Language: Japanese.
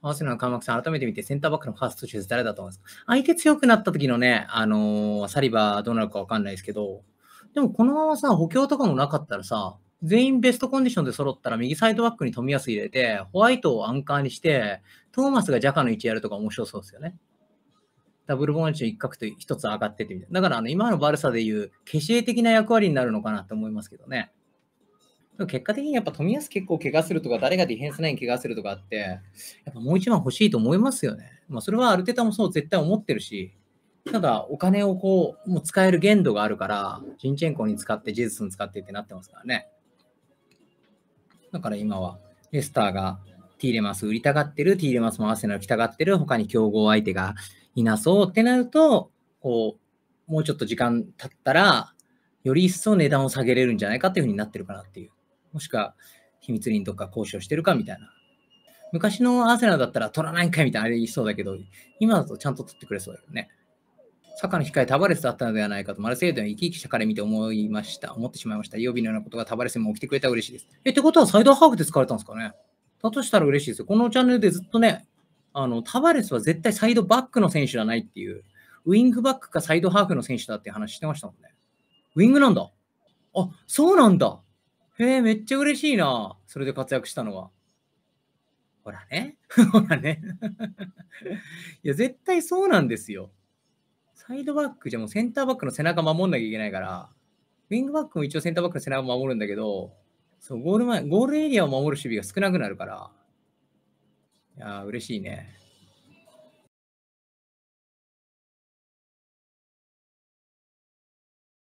アーセナルの開さん、改めて見て、センターバックのファーストシューズ誰だと思いますか相手強くなった時のね、あのー、サリバーどうなるかわかんないですけど、でもこのままさ、補強とかもなかったらさ、全員ベストコンディションで揃ったら、右サイドバックに富安入れて、ホワイトをアンカーにして、トーマスがジャカの位置やるとか面白そうですよね。ダブルボーンチの一角と一つ上がっててみたいな。だから、あの、今のバルサでいう、消し絵的な役割になるのかなと思いますけどね。でも結果的にやっぱ富安結構怪我するとか、誰がディフェンスライン怪我するとかあって、やっぱもう一番欲しいと思いますよね。まあ、それはアルテタもそう絶対思ってるし、ただお金をこう、もう使える限度があるから、ジンチェンコに使って、ジェズスに使ってってなってますからね。だから今は、レスターがティーレマス売りたがってる、ティーレマスもアーセナル来たがってる、他に競合相手がいなそうってなると、こう、もうちょっと時間経ったら、より一層値段を下げれるんじゃないかっていうふうになってるかなっていう。もしくは秘密林にどっか交渉してるかみたいな。昔のアーセナだったら取らないんかいみたいなあれ言いそうだけど、今だとちゃんと取ってくれそうだよね。サッカーの控えタバレスだったのではないかと、マルセイドの生き生きした彼見て思いました。思ってしまいました。曜日のようなことがタバレスにも起きてくれたら嬉しいです。え、ってことはサイドハーフで使われたんですかねだとしたら嬉しいですよ。このチャンネルでずっとね、あの、タバレスは絶対サイドバックの選手じゃないっていう、ウィングバックかサイドハーフの選手だって話してましたもんね。ウィングなんだ。あ、そうなんだ。へえ、めっちゃ嬉しいな。それで活躍したのは。ほらね。ほらね。いや、絶対そうなんですよ。サイドバックじゃもうセンターバックの背中守んなきゃいけないから、ウィングバックも一応センターバックの背中守るんだけど、そうゴール前、ゴールエリアを守る守備が少なくなるから、いや、嬉しいね。